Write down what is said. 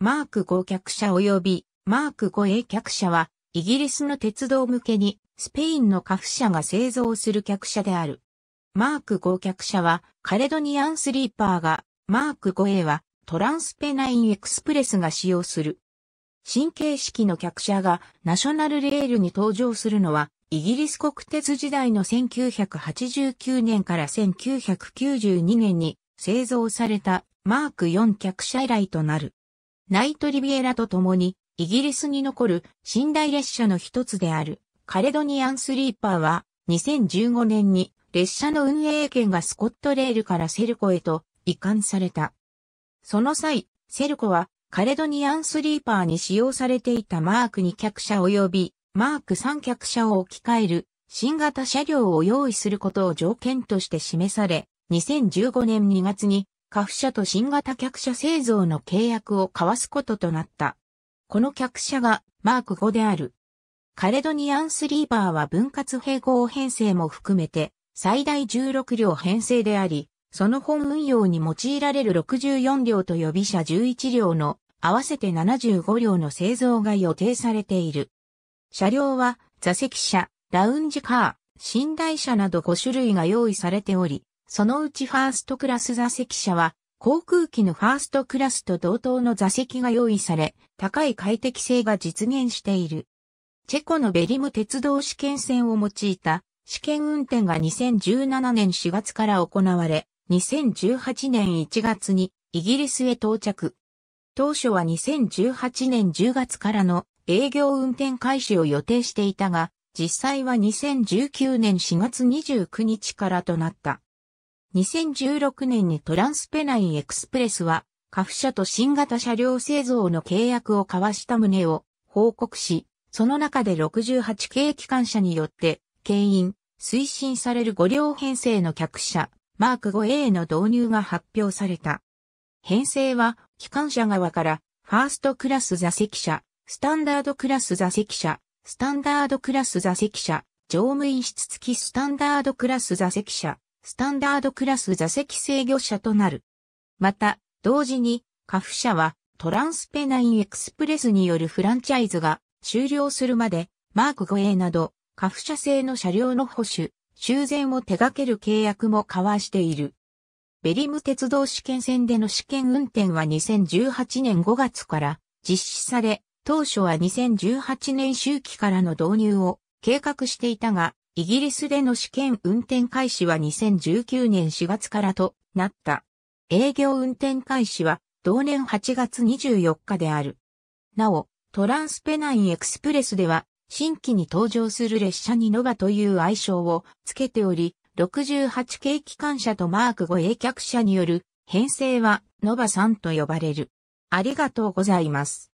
マーク5客車及びマーク 5A 客車は、イギリスの鉄道向けに、スペインのカフ車が製造する客車である。マーク5客車は、カレドニアンスリーパーが、マーク 5A は、トランスペナインエクスプレスが使用する。新形式の客車がナショナルレールに登場するのは、イギリス国鉄時代の1989年から1992年に製造されたマーク4客車以来となる。ナイト・リビエラと共に、イギリスに残る寝台列車の一つである、カレドニアン・スリーパーは、2015年に列車の運営権がスコットレールからセルコへと移管された。その際、セルコはカレドニアンスリーパーに使用されていたマーク2客車及びマーク3客車を置き換える新型車両を用意することを条件として示され、2015年2月にカフ社と新型客車製造の契約を交わすこととなった。この客車がマーク5である。カレドニアンスリーバーは分割平行編成も含めて最大16両編成であり、その本運用に用いられる64両と予備車11両の合わせて75両の製造が予定されている。車両は座席車、ラウンジカー、寝台車など5種類が用意されており、そのうちファーストクラス座席車は、航空機のファーストクラスと同等の座席が用意され、高い快適性が実現している。チェコのベリム鉄道試験線を用いた試験運転が2017年4月から行われ、2018年1月にイギリスへ到着。当初は2018年10月からの営業運転開始を予定していたが、実際は2019年4月29日からとなった。2016年にトランスペナインエクスプレスは、カフ社と新型車両製造の契約を交わした旨を報告し、その中で68系機関車によって、牽引、推進される5両編成の客車、マーク 5A の導入が発表された。編成は、機関車側から、ファーストクラス座席車、スタンダードクラス座席車、スタンダードクラス座席車、乗務員室付きスタンダードクラス座席車、スタンダードクラス座席制御車となる。また、同時に、カフ社はトランスペナインエクスプレスによるフランチャイズが終了するまで、マーク 5A など、カフ社製の車両の保守、修繕を手掛ける契約も交わしている。ベリム鉄道試験線での試験運転は2018年5月から実施され、当初は2018年周期からの導入を計画していたが、イギリスでの試験運転開始は2019年4月からとなった。営業運転開始は同年8月24日である。なお、トランスペナインエクスプレスでは、新規に登場する列車にノバという愛称を付けており、68系機関車とマーク5営客車による編成はノバさんと呼ばれる。ありがとうございます。